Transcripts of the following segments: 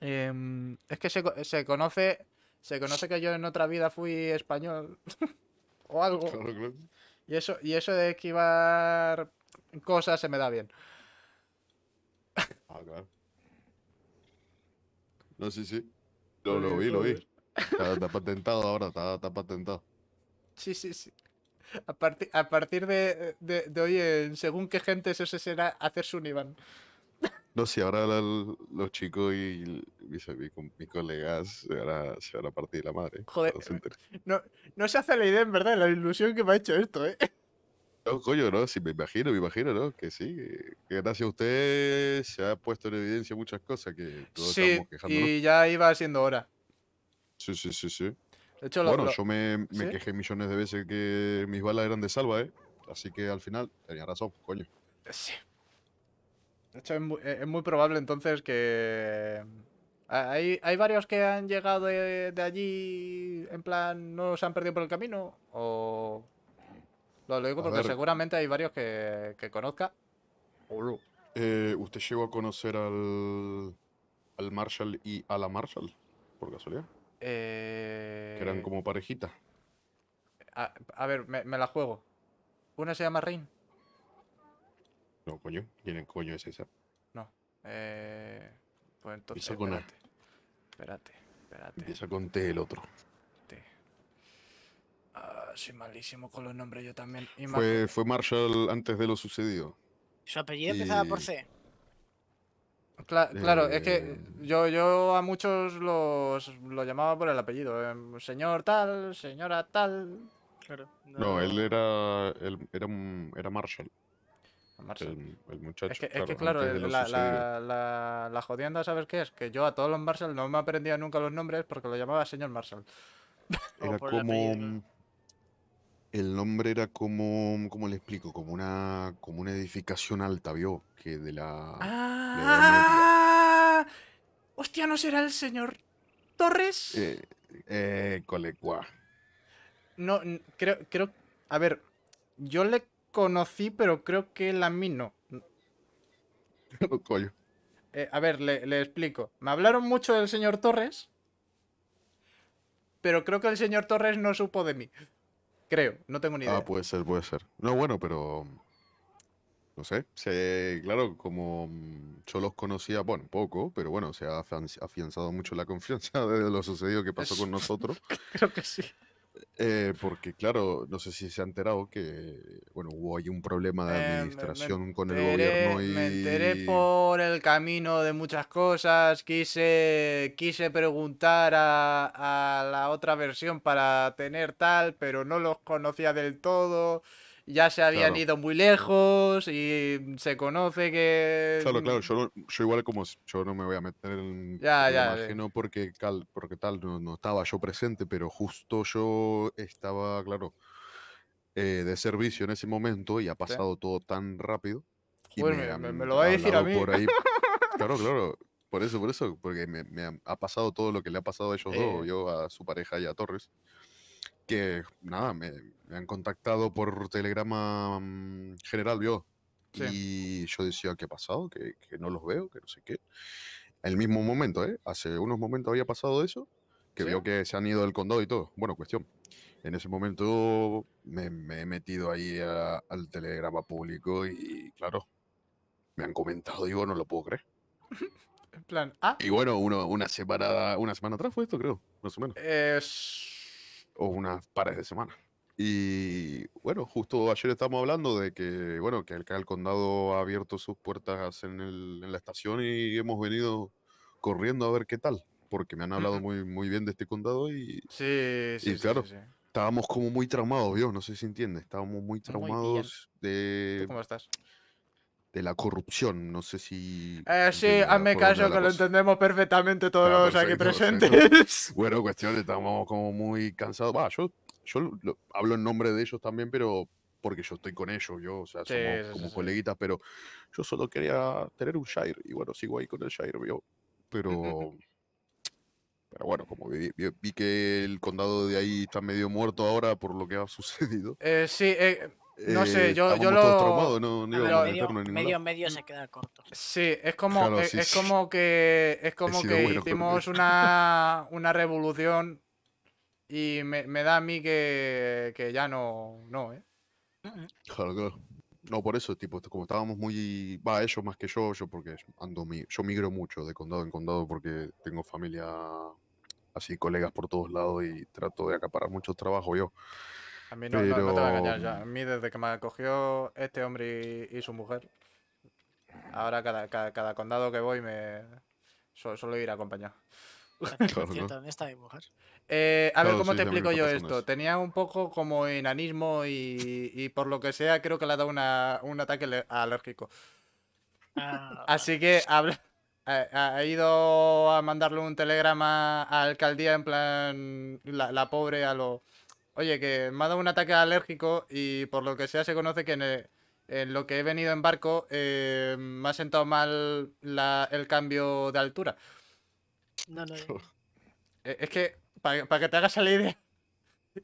Em, es que se, se, conoce. Se conoce que yo en otra vida fui español. o algo. Y eso, y eso de esquivar cosas se me da bien. ah, claro. No, sí, sí. Lo, vi, lo vi. Está, patentado ahora, está, patentado. Sí, sí, sí. A, partir, a partir de, hoy, en según qué gente, eso se será hacer su Iván no, si ahora los chicos y mis, colegas se van, a, se de la madre. Joder. No, se hace la idea, en verdad, la ilusión que me ha hecho esto, ¿eh? No, coño, no, si me imagino, me imagino, ¿no? Que sí, que gracias a usted se ha puesto en evidencia muchas cosas que todos estamos quejando. y ya iba siendo hora. Sí, sí, sí, sí. bueno, yo me, quejé millones de veces que mis balas eran de salva, ¿eh? Así que al final tenía razón, coño. Sí. De hecho, e-, es muy, probable entonces que... Eh, hay, varios que han llegado de, allí en plan no se han perdido por el camino o... Lo, digo porque seguramente hay varios que, conozca. Eh, ¿Usted llegó a conocer al, al Marshall y a la Marshall, por casualidad? Eh, que eran como parejita. A, ver, me, me, la juego. Una se llama Rain. No, coño. ¿Quién coño es esa? No. Eh, pues entonces. Empieza con espérate, espérate, espérate. Empieza con T el otro. Ah, soy malísimo con los nombres yo también. fue, fue Marshall antes de lo sucedido. Su apellido empezaba por C. claro, es que eh. yo, yo a muchos los, llamaba por el apellido. Eh, señor tal, señora tal. No, él era, él era, era Marshall. El, Es que, claro, eh, la, la, la, jodienda, ¿sabes qué es? Que yo a todos los Marshall no me aprendía nunca los nombres porque lo llamaba señor Marshall. Era como. El nombre era como, ¿cómo le explico? Como una, como una edificación alta, ¿vio? Que de la... ¡Ah! ¡Hostia, no será el señor Torres! Eh, eh colecua. No, creo, creo... A ver, yo le conocí, pero creo que la a mí no. Eh, a ver, le, explico. Me hablaron mucho del señor Torres, pero creo que el señor Torres no supo de mí. Creo, no tengo ni ah, idea. Ah, puede ser, puede ser. No, bueno, pero... Mm, no sé, claro, como mm, yo los conocía, bueno, poco, pero bueno, se ha afianzado mucho la confianza de lo sucedido que pasó con nosotros. creo que sí. Eh, porque, claro, no sé si se ha enterado que, bueno, hubo ahí un problema de eh, administración con el gobierno y... Me enteré por el camino de muchas cosas, quise, quise preguntar a, a la otra versión para tener tal, pero no los conocía del todo ya se habían ido muy lejos y se conoce que. Claro, claro, yo, igual como yo no me voy a meter en. Ya, ya. Imagino porque, porque tal, no, estaba yo presente, pero justo yo estaba, claro, eh, de servicio en ese momento y ha pasado todo tan rápido. bueno, me, lo va a decir a mí. Por ahí. claro, claro. Por eso, por eso, porque me, ha pasado todo lo que le ha pasado a ellos dos, yo a su pareja y a Torres, que nada, me, me han contactado por telegrama mm, general, vio. Y yo decía, ¿qué ha pasado? ¿Que, que, no los veo, que no sé qué. El mismo momento, ¿eh? Hace unos momentos había pasado eso, que vio que se han ido del condado y todo. Bueno, cuestión. En ese momento me, he metido ahí al telegrama público y, claro, me han comentado, digo, no lo puedo creer. en plan, ¿ah? Y bueno, uno, una, semana, una semana atrás fue esto, creo, más o menos. Es... O unas pares de semanas. Y bueno, justo ayer estábamos hablando de que, bueno, que el, condado ha abierto sus puertas en, la estación y hemos venido corriendo a ver qué tal, porque me han hablado muy, muy bien de este condado y, sí, sí, sí, claro, estábamos como muy traumados, Dios, no sé si entiendes, estábamos muy traumados de... ¿Cómo estás? de la corrupción. No sé si. Eh, sí, hazme ah, caso que lo entendemos perfectamente todos los aquí presentes. Bueno, cuestión, estamos como muy cansados. Va, yo yo hablo en nombre de ellos también, pero porque yo estoy con ellos, yo, o sea, somos como coleguitas, pero yo solo quería tener un Shire, y bueno, sigo ahí con el Shire, pero... Pero bueno, como vi, que el condado de ahí está medio muerto ahora por lo que ha sucedido. Eh, sí, eh, no sé, eh, yo, yo lo. medio, medio, se queda corto. Sí, es como, es, como que. Es como que hicimos una, una revolución y me, da a mí que, que, ya no, no, ¿eh? Mm, mm. No, por eso, tipo, como estábamos muy. Va, ellos más que yo, yo porque ando yo migro mucho de condado en condado porque tengo familia, así, colegas por todos lados y trato de acaparar mucho trabajo yo. A mí no, te a engañar ya. A mí, desde que me acogió este hombre y, su mujer, ahora cada, cada, condado que voy me. solo ir a acompañar. Eh, a ver, ¿cómo te explico yo esto? Tenía un poco como enanismo y, por lo que sea creo que le ha dado una, un ataque alérgico. Ah, Así que ha, ido a mandarle un telegrama a alcaldía en plan la, pobre a lo... Oye, que me ha dado un ataque alérgico y por lo que sea se conoce que en, lo que he venido en barco eh, me ha sentado mal el cambio de altura. No, no. Eh, es que, para, que te hagas la idea.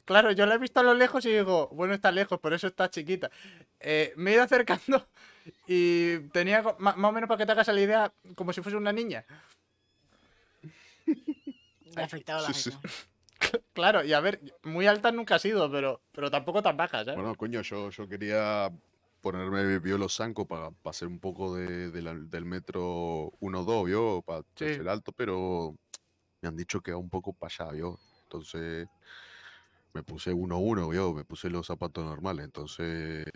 Claro, yo la he visto a lo lejos y digo, bueno, está lejos, por eso está chiquita. Eh, me he ido acercando y tenía, más, o menos para que te hagas la idea, como si fuese una niña. Me ha afectado la Claro, y a ver, muy alta nunca ha sido, pero, pero tampoco tan bajas, ¿eh? Bueno, coño, yo, yo quería ponerme eh, los zanco para hacer un poco de, del metro 1-2, ¿vio? Para hacer alto, pero me han dicho que va un poco para allá, ¿vio? Entonces me puse 1-1, ¿vio? Me puse los zapatos normales, entonces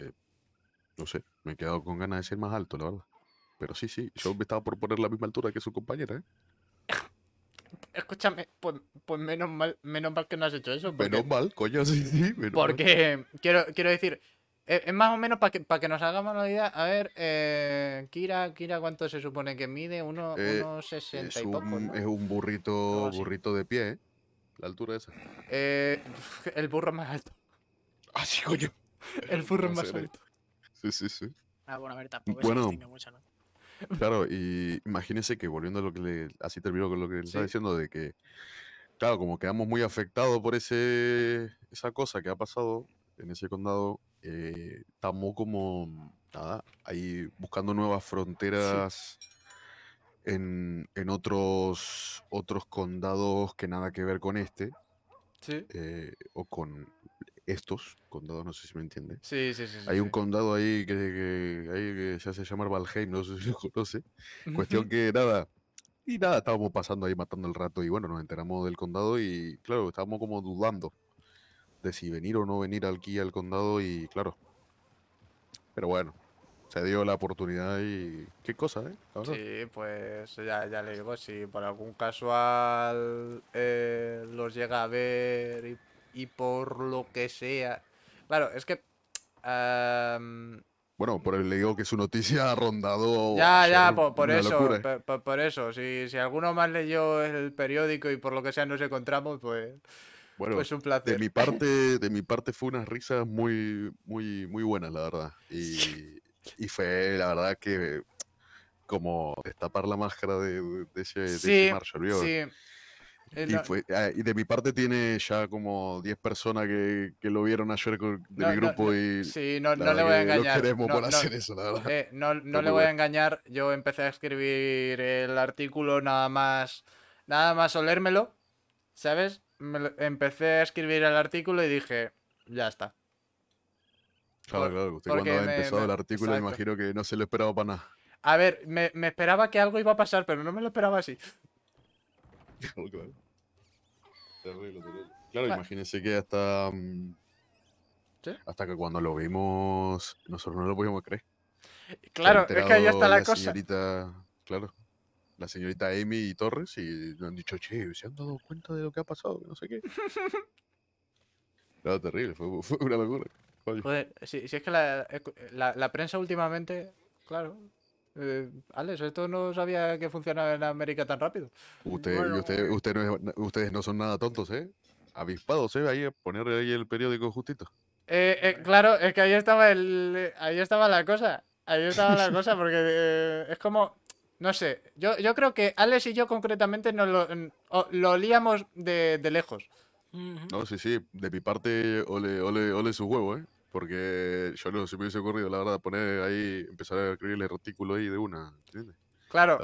no sé, me he quedado con ganas de ser más alto, la verdad. Pero sí, sí, yo me estaba por poner la misma altura que su compañera, ¿eh? Escúchame, pues, pues, menos mal, menos mal que no has hecho eso. menos mal, coño, sí, sí. porque quiero, quiero decir, eh, es más o menos para que, para que nos hagamos la idea. A ver, eh, Kira, Kira, ¿cuánto se supone que mide? Uno, eh, y poco. Es un burrito, burrito de pie, ¿eh? La altura esa. el burro más alto. Ah, sí, coño. El burro más alto. Sí, sí, sí. Ah, bueno, a ver, tampoco bueno, Claro, y imagínese que volviendo a lo que le, así termino con lo que le estaba diciendo, de que, claro, como quedamos muy afectados por ese, esa cosa que ha pasado en ese condado, estamos eh, como mm, nada, ahí buscando nuevas fronteras en, otros, otros condados que nada que ver con este. Eh, o con estos condados, no sé si me entiende. Hay un condado ahí que, ahí se hace llamar Valheim, no sé si lo conoce. Cuestión que nada. Y nada, estábamos pasando ahí matando el rato y bueno, nos enteramos del condado y claro, estábamos como dudando de si venir o no venir aquí al condado y claro. Pero bueno, se dio la oportunidad y qué cosa, ¿eh? Sí, pues ya, ya le digo, si por algún casual eh, los llega a ver y, por lo que sea... Claro, es que... Em, bueno, por el, le digo que su noticia ha rondado... Ya, ya, por, eso, ¿eh? por, eso. Si, si alguno más leyó el periódico y por lo que sea nos encontramos, pues... Bueno, un De mi parte, de mi parte fue unas risas muy, muy, muy buenas, la verdad. Y, fue, la verdad, que como destapar la máscara de, ese, de eh, ah, Y, de mi parte tiene ya como 10 personas que, lo vieron ayer con, de mi grupo y... Sí, no, le voy a engañar. No no le voy a engañar. Yo empecé a escribir el artículo nada más, nada más olérmelo, ¿sabes? empecé a escribir el artículo y dije, ya está. Claro, claro. Usted cuando ha empezado el artículo, imagino que no se lo esperaba para nada. A ver, me, esperaba que algo iba a pasar, pero no me lo esperaba así. claro, claro. Claro, ah. imagínense que hasta. Mm, hasta que cuando lo vimos, nosotros no lo podíamos creer. Claro, es que ahí está la, cosa. claro la señorita Amy y Torres y han dicho, che, ¿se han dado cuenta de lo que ha pasado? No sé qué. Era terrible, fue, una locura. Joder, si, es que la, eh, prensa últimamente, claro, eh, Alex, esto no sabía que funcionaba en América tan rápido. Usted, usted, ustedes no son nada tontos, ¿eh? Avispados, ¿eh? Ahí, ponerle ahí el periódico justito. Eh, claro, es que ahí estaba el, ahí estaba la cosa. Ahí estaba la cosa, porque es como no sé, yo, yo creo que Alex y yo concretamente nos lo, olíamos de, de lejos. No, sí, sí, de mi parte, ole, ole, ole su huevo, ¿eh? Porque yo no se me hubiese ocurrido, la verdad, poner ahí, empezar a escribirle el artículo ahí de una, ¿entiendes? Claro.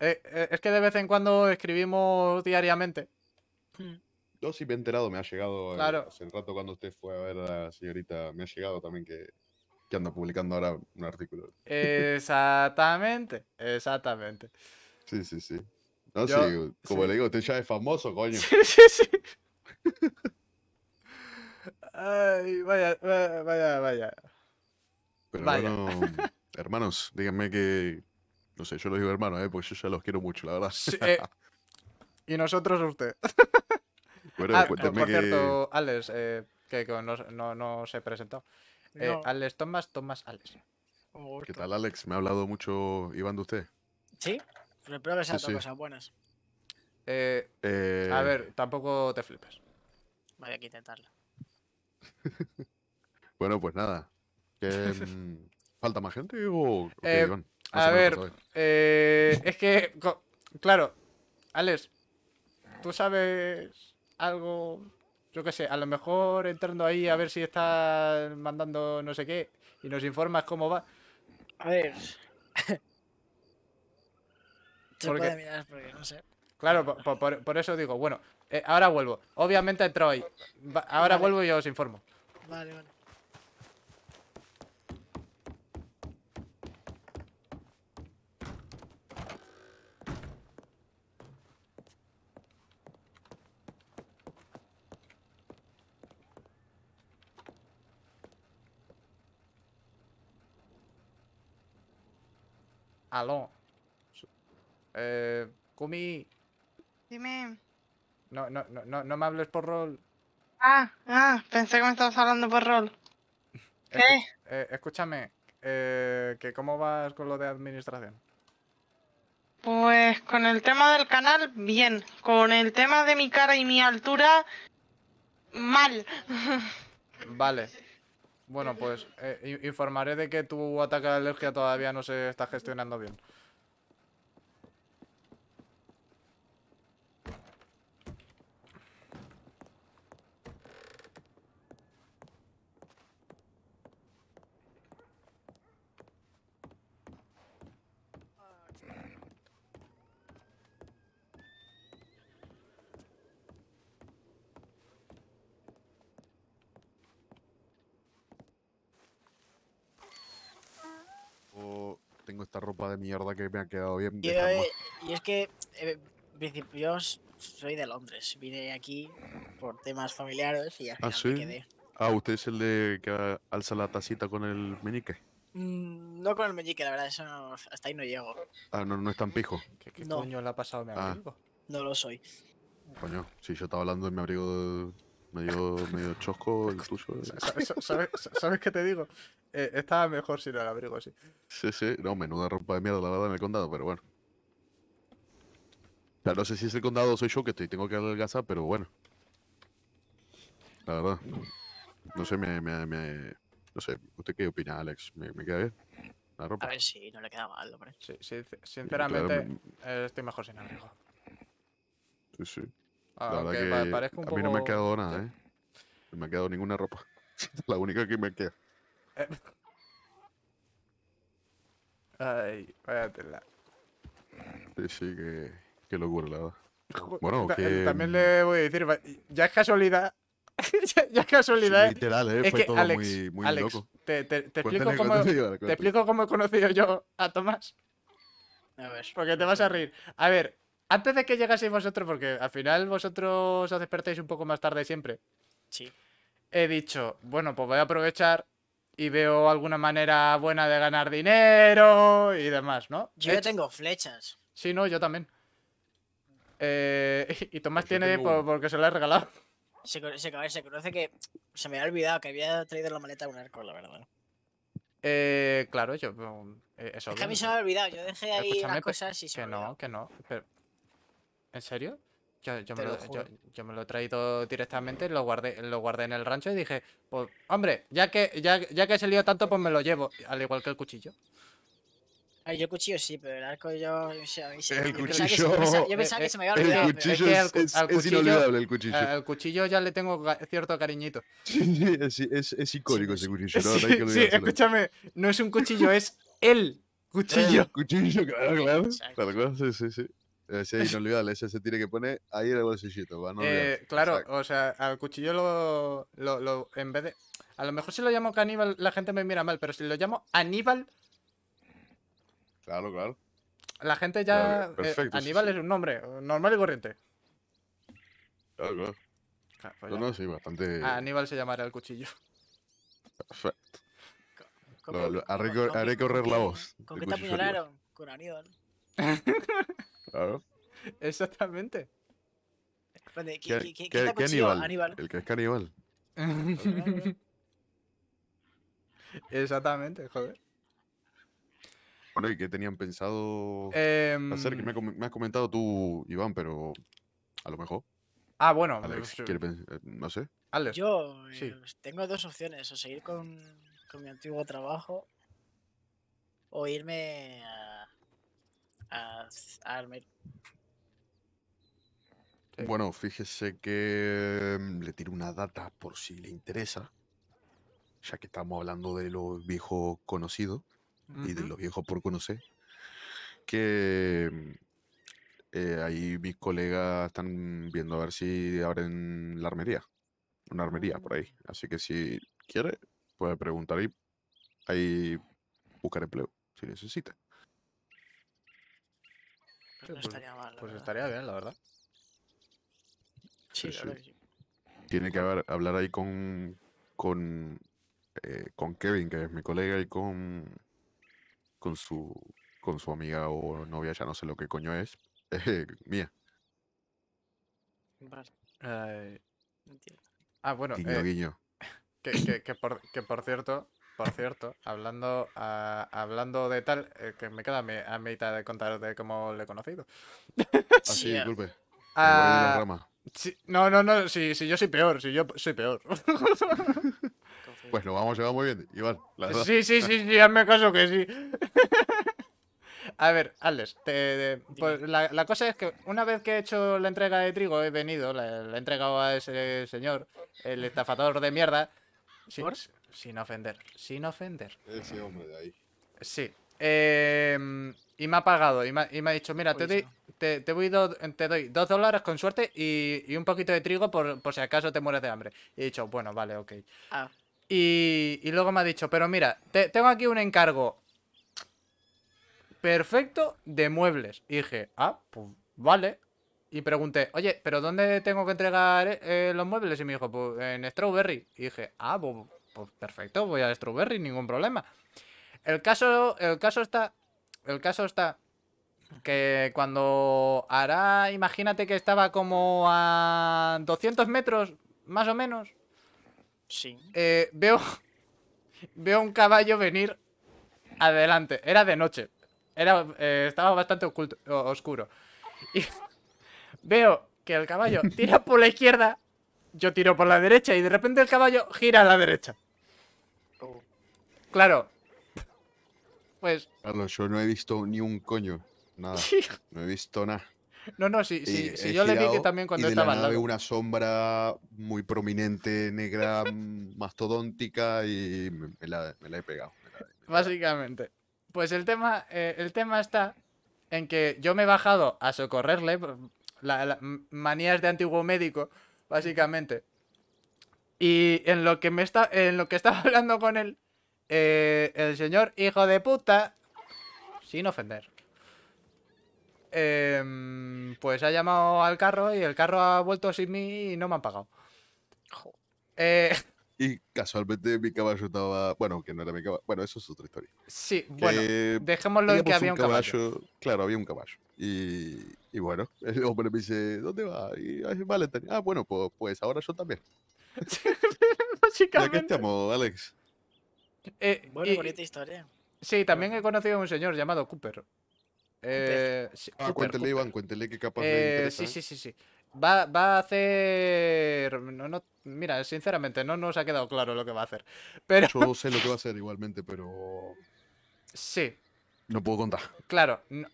Eh, eh, es que de vez en cuando escribimos diariamente. Hmm. Yo sí me he enterado, me ha llegado. Eh, hace un rato cuando usted fue a ver a la señorita, me ha llegado también que que anda publicando ahora un artículo. Exactamente, exactamente. Sí, sí, sí. No, sí, como le digo, usted ya es famoso, coño. Sí, sí, sí. Ay, vaya, vaya, vaya. Pero vaya. bueno, hermanos, díganme que. No sé, yo los digo hermanos, ¿eh? porque yo ya los quiero mucho, la verdad. Eh, y nosotros a usted. Bueno, ah, por cierto, Alex, eh, que no, no se presentó. Eh, Alex Thomas, Thomas Alex. ¿Qué tal, Alex? Me ha hablado mucho Iván de usted. Sí, pero que se sí, cosas buenas. Eh, eh, a ver, tampoco te flipes. Voy a intentarlo bueno, pues nada. Mm, ¿Falta más gente o a ver, es que, claro, Alex, ¿tú sabes algo yo qué sé, a lo mejor entrando ahí a ver si está mandando no sé qué y nos informas cómo va. A ver. Se no sé. Claro, por, eso digo, bueno, eh, ahora vuelvo. Obviamente entro ahí. Ahora vuelvo y os informo. Vale, vale. Aló. Eh, Kumi. Dime. No, no, no, no me hables por rol. Ah, ah, pensé que me estabas hablando por rol. ¿Qué? Eh, escúchame, eh, que ¿cómo vas con lo de administración? Pues con el tema del canal, bien. Con el tema de mi cara y mi altura, mal. Vale. Bueno, pues eh, informaré de que tu ataque de alergia todavía no se está gestionando bien. mierda que me ha quedado bien. y es que, eh, en soy de Londres. Vine aquí por temas familiares y al ah, quedé. Ah, ¿usted es el de que alza la tacita con el meñique? Mm, no con el meñique, la verdad, eso hasta ahí no llego. Ah, no, no es tan pijo. ¿Qué, no. coño le ha pasado a mi ah. abrigo? No lo soy. Coño, si yo estaba hablando de mi abrigo medio, medio chosco, el tuyo. Eh. sabes, sabes qué te digo? Eh, estaba mejor sin el abrigo, sí. Sí, sí. No, menuda ropa de mierda La verdad en el condado, pero bueno. O sea, no sé si es el condado soy yo que estoy, tengo que adelgazar, pero bueno. La verdad. No sé, me, no sé, ¿usted qué opina, Alex? ¿Me, queda bien? ¿La ropa? A ver, sí, no le queda mal, hombre. Sí, sí, sinceramente, eh, estoy mejor sin abrigo. Sí, sí. Ah, que a mí no me ha quedado nada, ¿eh? No me ha quedado ninguna ropa. la única que me queda. Ay, váyatela. Sí, sí, qué, locura, Bueno, También le voy a decir, ya es casualidad. ya es casualidad. ¿eh? ¿eh? Es fue que todo muy, muy loco. Te, explico cómo, he conocido yo a Tomás. Porque te vas a reír. A ver, antes de que llegaseis vosotros, porque al final vosotros os despertáis un poco más tarde siempre. Sí. He dicho, bueno, pues voy a aprovechar y veo alguna manera buena de ganar dinero y demás, ¿no? Yo ya tengo flechas. Sí, no, yo también. Eh, y Tomás pues tiene porque se lo he regalado. Se, conoce que se me había olvidado que había traído la maleta de un arco, la verdad. Eh, claro, yo. Eh, eso es que a mí se me ha olvidado, yo dejé ahí las cosas y se Que no, que no. ¿En serio? Yo, me lo, he traído directamente, lo guardé, en el rancho y dije, pues, hombre, ya que, ya, ya he salido tanto, pues me lo llevo, al igual que el cuchillo. Ay, yo cuchillo sí, pero el arco yo... yo, el cuchillo... Yo pensaba eh, que se me había olvidado. El cuchillo es, inolvidable, el cuchillo. Al cuchillo ya le tengo cierto cariñito. Sí, es, es, icónico ese cuchillo. ¿no? Sí, sí escúchame, no es un cuchillo, es el cuchillo. El cuchillo, claro, claro. Claro, claro, sí, sí, sí. Ese eh, es inolvidable, ese se tiene que poner ahí en el bolsillito. Para eh, claro, o sea, al cuchillo lo, lo, En vez de. A lo mejor si lo llamo caníbal, la gente me mira mal, pero si lo llamo Aníbal. Claro, claro. La gente ya. Eh, perfecto, Aníbal es un nombre normal y corriente. Claro, claro. claro pues no, bastante. Aníbal se llamará el cuchillo. Perfecto. haré, correr la voz. ¿Con qué te apuñalaron? Con Aníbal. Exactamente. ¿Qué, ¿Qué, El que es caníbal. Exactamente, joder. Bueno, ¿y qué tenían pensado em, hacer? me, has comentado tú, Iván, pero a lo mejor. Ah, bueno. Alex, eh, no sé. Yo eh, tengo dos opciones, o seguir con, con mi antiguo trabajo o irme a bueno, fíjese que mm, le tiro una data por si le interesa, ya que estamos hablando de los viejos conocidos y de los viejos por conocer, que mm, eh, ahí mis colegas están viendo a ver si abren la armería, una armería por ahí, mm. así que si quiere puede preguntar y ahí buscar empleo, si necesita. Pues, pues estaría bien, la verdad. Sí, Tiene que haber, hablar ahí con. Con, eh, con Kevin, que es mi colega, y con. Con su. Con su amiga o novia, ya no sé lo que coño es. mía. Eh, ah, bueno. Guiño, eh, que por cierto, por cierto, hablando, ah, hablando de tal, eh, que me queda a, mitad de contar de cómo le he conocido. Ah, sí, disculpe. Ah, no, no, no, si, yo soy peor, si yo soy peor. pues lo vamos a llevar muy bien, igual. Sí, sí, sí, ya hazme caso que sí. A ver, Alex, pues la, cosa es que una vez que he hecho la entrega de trigo, he venido, la, he entregado a ese señor, el estafador de mierda. Sin ofender, sin ofender. Ese hombre de ahí. Sí. Em, y me ha pagado y me, ha dicho, mira, te doy, te, te doy dos dólares con suerte y, un poquito de trigo por, si acaso te mueres de hambre. Y he dicho, bueno, vale, ok. Ah. Y, luego me ha dicho, pero mira, tengo aquí un encargo perfecto de muebles. Y dije, ah, pues vale. Y pregunté, oye, ¿pero dónde tengo que entregar eh, los muebles? Y me dijo, pues en Strawberry. Y dije, ah, pues pues perfecto, voy a Strawberry, ningún problema. El caso, el caso está... El caso está... Que cuando hará, imagínate que estaba como a 200 metros, más o menos. Sí. Eh, veo, veo un caballo venir adelante. Era de noche. Era, eh, estaba bastante oscuro. Y veo que el caballo tira por la izquierda yo tiro por la derecha y de repente el caballo gira a la derecha. Claro. Pues. Carlos, yo no he visto ni un coño. Nada. no he visto nada. No, no, sí, sí, yo le que también cuando estaba la nave una sombra muy prominente, negra, mastodóntica y me la, he pegado. Básicamente. Pues el tema, eh, el tema está en que yo me he bajado a socorrerle, manías de antiguo médico, básicamente. Y en lo que me está, en lo que estaba hablando con él, eh, el señor hijo de puta, sin ofender, em, pues ha llamado al carro y el carro ha vuelto sin mí y no me han pagado. Eh, y casualmente mi caballo estaba. Bueno, que no era mi caballo. Bueno, eso es otra historia. Sí, bueno. Dejémoslo de que había un caballo, Claro, había un caballo. Y, y, bueno, el hombre me dice: ¿Dónde va? Y ay, vale, Ah, bueno, pues, ahora yo también. Básicamente. ¿De qué estamos, Alex? Eh, bueno, bonita historia. Sí, también he conocido a un señor llamado Cooper. Eh, ah, cuéntele, Iván, cuéntele qué capaz eh, de Sí, sí, sí, sí. Va, va a hacer... No, no, mira, sinceramente, no nos ha quedado claro lo que va a hacer. Pero... Yo sé lo que va a hacer igualmente, pero... Sí. No puedo contar. Claro, no,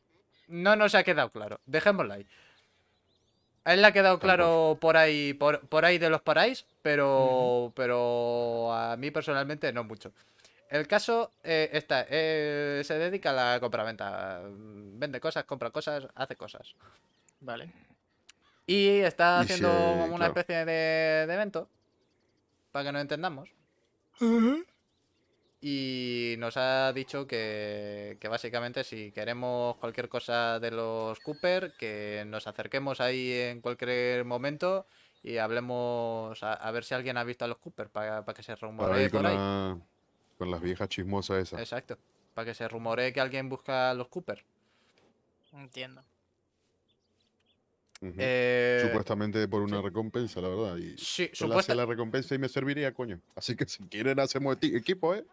no nos ha quedado claro. Dejémoslo ahí. él le ha quedado claro por ahí, por, ahí de los paráis, pero, pero a mí personalmente no mucho. El caso eh, está, eh, se dedica a la compra-venta. Vende cosas, compra cosas, hace cosas. Vale. Y está haciendo una especie de, evento, para que nos entendamos. Y nos ha dicho que, básicamente si queremos cualquier cosa de los Cooper, que nos acerquemos ahí en cualquier momento y hablemos a, ver si alguien ha visto a los Cooper para, que se rumoree por ahí. con las viejas chismosas esa Exacto, para que se rumoree que alguien busca a los Cooper. Entiendo. Eh, Supuestamente por una recompensa, la verdad. Y sí, la recompensa y me serviría, coño. Así que si quieren hacemos este equipo, ¿eh?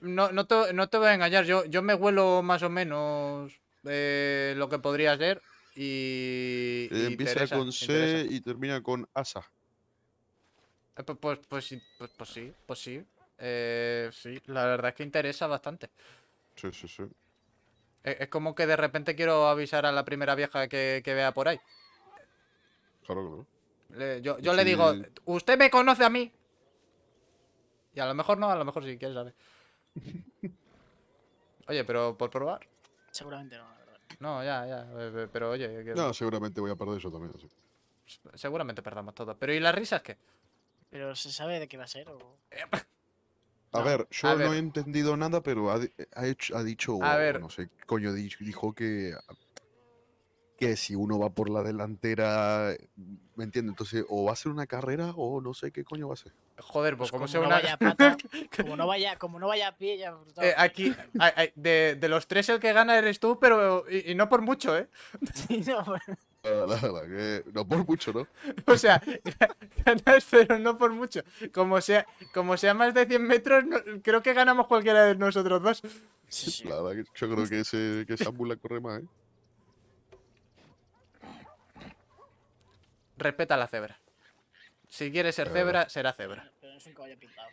no, te, voy a engañar, yo, yo me huelo más o menos eh, lo que podría ser y... empieza con C y termina con ASA. pues, pues, pues, pues, sí, pues, pues sí. Pues sí, la verdad es que interesa bastante. Sí, sí, sí. Es, como que de repente quiero avisar a la primera vieja que vea por ahí. Claro no. yo, le digo, ¿usted me conoce a mí? Y a lo mejor no, a lo mejor sí, quién sabe. Oye, pero por probar. Seguramente no, la verdad. No, ya, ya. Eh, eh, pero oye. Eh, no, seguramente voy a perder eso también. Seguramente perdamos todo. Pero ¿y las risas qué? Pero se sabe de qué va a ser. O... A ver, yo no he entendido nada, pero ha, dicho. A ver. No sé, coño, dijo que que si uno va por la delantera, eh, ¿me entiendes? Entonces, o va a ser una carrera o no sé qué coño va a ser. Joder, pues, pues como, sea una... vaya como no vaya como no vaya a pie, ya... Eh, aquí, de, los tres el que gana eres tú, pero y, no por mucho, ¿eh? Sí, no, por... no por mucho, ¿no? O sea, ganas, pero no por mucho. Como sea, como sea más de 100 metros, creo que ganamos cualquiera de nosotros dos. Sí, yo creo que, ese, que esa corre más, ¿eh? respeta la cebra. Si quiere ser cebra, será cebra. Pero es un pintado.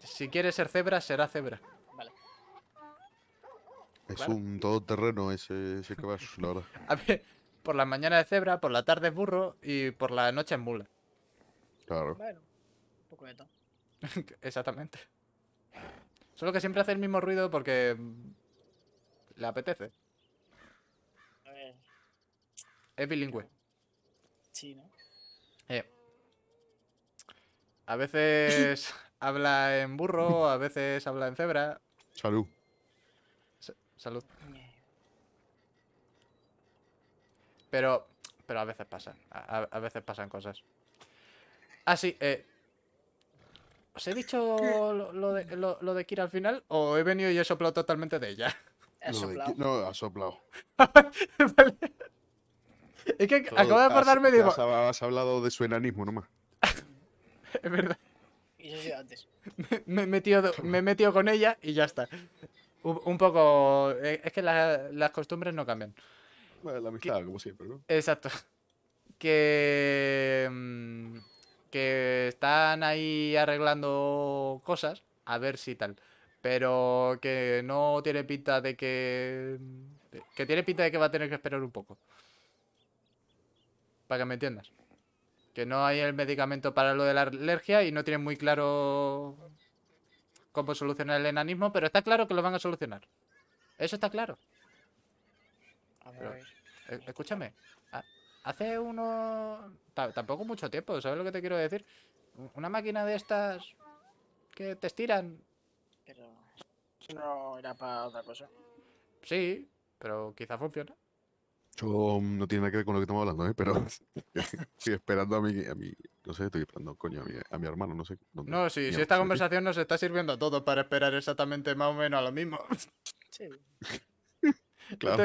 Si quieres ser cebra, será cebra. Vale. Es un todoterreno ese, ese caballo, la verdad. A ver, por la mañana es cebra, por la tarde es burro y por la noche es mula. Claro. Bueno, un poco de todo. Exactamente. Solo que siempre hace el mismo ruido porque le apetece. Es bilingüe. Sí, eh, a veces habla en burro, a veces habla en cebra. Salud. salud. Pero, pero a veces pasan. A, veces pasan cosas. Ah, sí, eh, ¿Os he dicho lo, de, Kira al final? ¿O he venido y he soplado totalmente de ella? no, ha soplado. vale. Es que acabo de acordarme de. Has, hablado de su enanismo nomás. es verdad. Y eso antes. Me, he metido, con ella y ya está. Un, poco. Eh, es que las costumbres no cambian. la amistad, como siempre, ¿no? Exacto. Que. Mm, que están ahí arreglando cosas. A ver si tal. Pero que no tiene pinta de que. Que tiene pinta de que va a tener que esperar un poco que me entiendas. Que no hay el medicamento para lo de la alergia y no tienen muy claro cómo solucionar el enanismo, pero está claro que lo van a solucionar. Eso está claro. Eh, escúchame, hace uno... tampoco mucho tiempo, ¿sabes lo que te quiero decir? Una máquina de estas que te estiran. Pero... No era para otra cosa. Sí, pero quizá funciona. Yo mm, no tiene nada que ver con lo que estamos hablando, ¿eh? pero estoy esperando a mi, a mi. No sé, estoy esperando, coño, a mi, hermano, no sé. Dónde, no, sí, si esta conversación nos está sirviendo a todos para esperar exactamente más o menos a lo mismo. Sí. claro.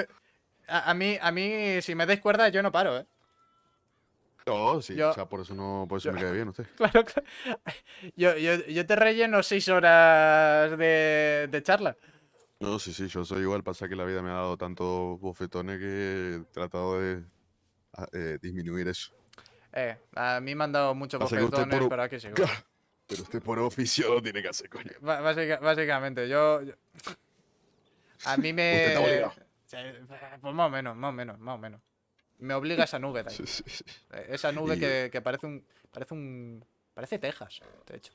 a, mí, a mí, si me descuerdas, yo no paro, ¿eh? No, oh, sí, o sea, por eso, no, por eso me queda bien usted. Claro, claro. Yo, yo, te relleno seis horas de, de charla. No, sí, sí, yo soy igual. Pasa que la vida me ha dado tantos bofetones que he tratado de ah, eh, disminuir eso. Eh, a mí me han dado muchos bofetones, pero para que Pero usted por oficio lo tiene que hacer, coño. básicamente, yo, A mí me. pues más o menos, más o menos, más o menos. Me obliga esa nube de ahí. Eh, esa nube que, que parece un. Parece un. Parece Texas, de hecho.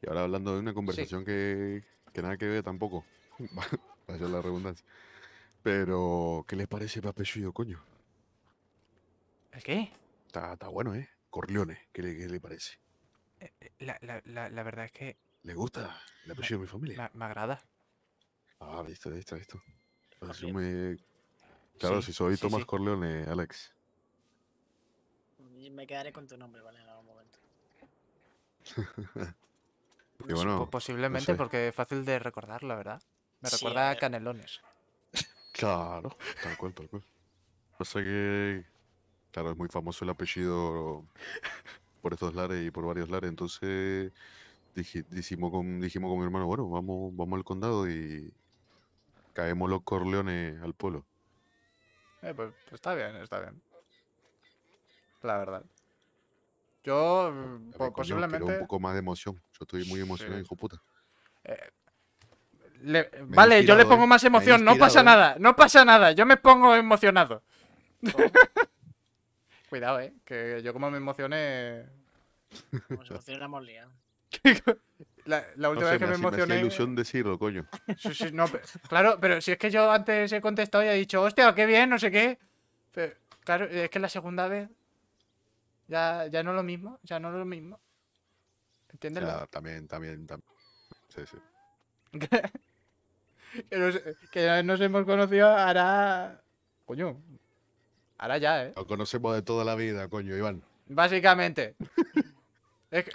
Y ahora hablando de una conversación que, que nada que ver tampoco. Vaya la redundancia. Pero, ¿qué les parece Pape coño? ¿El qué? Está, está bueno, ¿eh? Corleone, ¿qué le, qué le parece? Eh, eh, la, la, la, verdad es que... ¿Le gusta el apellido de mi familia? Me, agrada. Ah, listo, listo, listo. Claro, si soy Tomás Corleone, Alex. Me quedaré con tu nombre, ¿vale? En algún momento. Pues, posiblemente porque es fácil de recordar, la verdad. Me recuerda a canelones. Claro, tal cual, tal cual. Pasa que, claro, es muy famoso el apellido por estos lares y por varios lares, entonces dijimos, con, dijimos con mi hermano, bueno, vamos, vamos al condado y caemos los Corleones al pueblo. Eh, pues, pues, está bien, está bien. La verdad. Yo, posiblemente. un poco más de emoción. Yo estoy muy emocionado, hijo puta. Eh, vale, yo le pongo eh. más emoción, no pasa eh. nada, no pasa nada, yo me pongo emocionado. Cuidado, eh, que yo como me emocioné. Como se emociona la La, última vez que me, emocioné. Me ilusión decirlo, coño. claro, pero si es que yo antes he contestado y he dicho, hostia, qué bien, no sé qué. Pero, claro, es que la segunda vez ya, ya no lo mismo, ya no es lo mismo. ¿Entiendes? también, también, también. Sí, sí. que, nos, nos hemos conocido Ahora Coño. Ahora ya, ¿eh? Nos conocemos de toda la vida, coño, Iván. Básicamente. es que,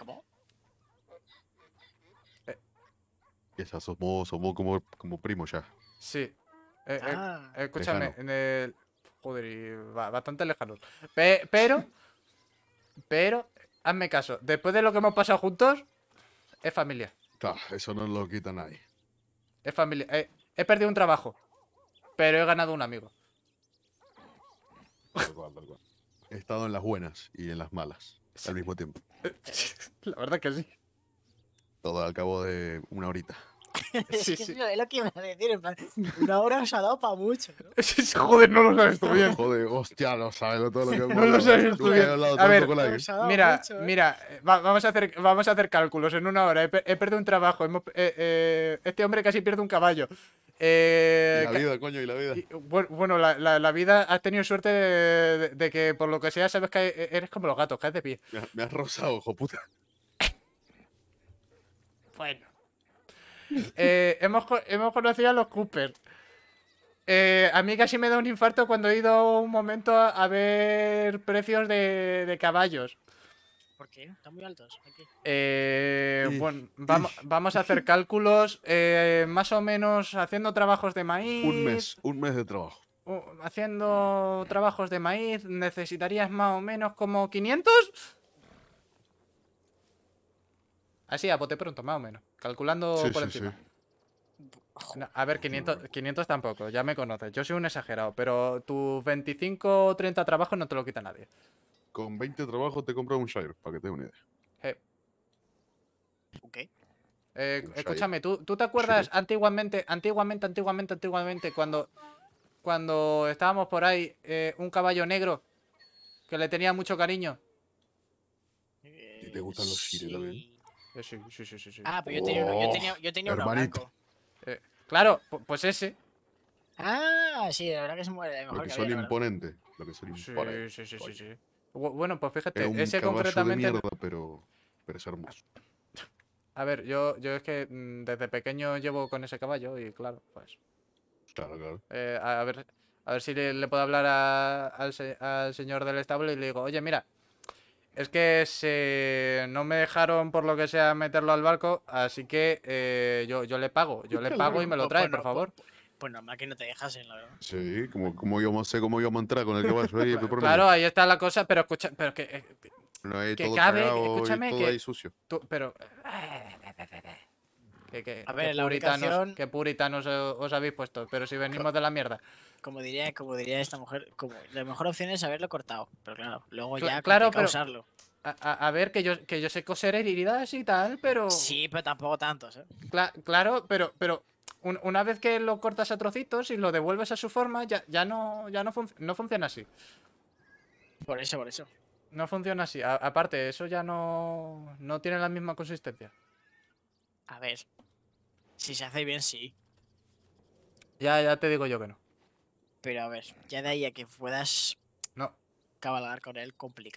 Esa, somos, somos como, como primos ya. Sí. Eh, eh, ah. escúchame, en el. Joder, bastante lejano, pero. pero. Hazme caso. Después de lo que hemos pasado juntos. Es familia. eso no lo quita nadie. He, perdido un trabajo, pero he ganado un amigo. He estado en las buenas y en las malas al mismo tiempo. La verdad que sí. Todo al cabo de una horita. es que es lo que iba a decir. una hora os ha dado para mucho. joder, no lo sabes tú bien. Joder, hostia, no sabes todo lo que No lo sabes tú bien. A ver, mira, ¿eh? mira, eh, vamos, a hacer, vamos a hacer cálculos en una hora. He, perdido un trabajo. Eh, este hombre casi pierde un caballo. y la vida, coño, y la vida. bueno, la, la, la, vida has tenido suerte de, de, que por lo que sea sabes que eres como los gatos, caes de pie. Me, has rosado, hijo puta. bueno. Eh, hemos, conocido a los Cooper. Eh, a mí casi me da un infarto cuando he ido un momento a, ver precios de, caballos. ¿Por qué? Están muy altos. Eh, bueno, vamos, vamos, a hacer cálculos. más o menos haciendo trabajos de maíz. Un mes, un mes de trabajo. Uh, haciendo trabajos de maíz, necesitarías más o menos como 500. Así, a bote pronto, más o menos. Calculando por encima. a ver, 500, 500 tampoco, ya me conoces. Yo soy un exagerado, pero tus 25 o 30 trabajos no te lo quita nadie. Con 20 trabajos te compro un Shire, para que te dé una idea. Eh, escúchame, ¿tú, te acuerdas antiguamente, antiguamente, antiguamente, antiguamente, cuando, cuando estábamos por ahí, eh, un caballo negro que le tenía mucho cariño? ¿Y te gustan los Shire eh, también? Sí, sí, sí, Ah, pues yo tenía uno, yo tenía, yo tenía uno blanco. Eh, claro, pues ese. Ah, sí, la verdad que se muere. Mejor lo que, que imponente. Sí, sí, sí, sí, Bueno, pues fíjate, ese concretamente. De mierda, pero, pero es hermoso. A ver, yo, yo es que mm, desde pequeño llevo con ese caballo y claro, pues. Claro, claro. Eh, a, ver, a ver si le, puedo hablar al, al señor del establo y le digo, oye, mira, es que se, no me dejaron, por lo que sea, meterlo al barco, así que eh, yo, yo le pago. Yo le pago y me lo trae, pues por favor. Pues, pues normal que no te dejasen, la verdad. Sí, como, como yo sé cómo yo me con el que vas a Claro, ahí está la cosa, pero escucha, pero que. Eh, no hay que cabe, escúchame. que, ahí sucio. pero. Eh, eh, que, a ver, que la puritanos, que puritanos os habéis puesto, pero si venimos de la mierda. Como diría, como diría esta mujer, como la mejor opción es haberlo cortado, pero claro, luego ya claro, pero, usarlo. A, ver, que yo, que yo sé coser heridas y tal, pero... Sí, pero tampoco tantos, ¿eh? claro, pero, pero una vez que lo cortas a trocitos y lo devuelves a su forma, ya, ya no, ya no, funciona así. Por eso, por eso. No funciona así. aparte, eso ya no, no tiene la misma consistencia. A ver, si se hace bien, sí. Ya, ya te digo yo que no. Pero a ver, ya de ahí a que puedas... No. Cabalgar con él, complicado.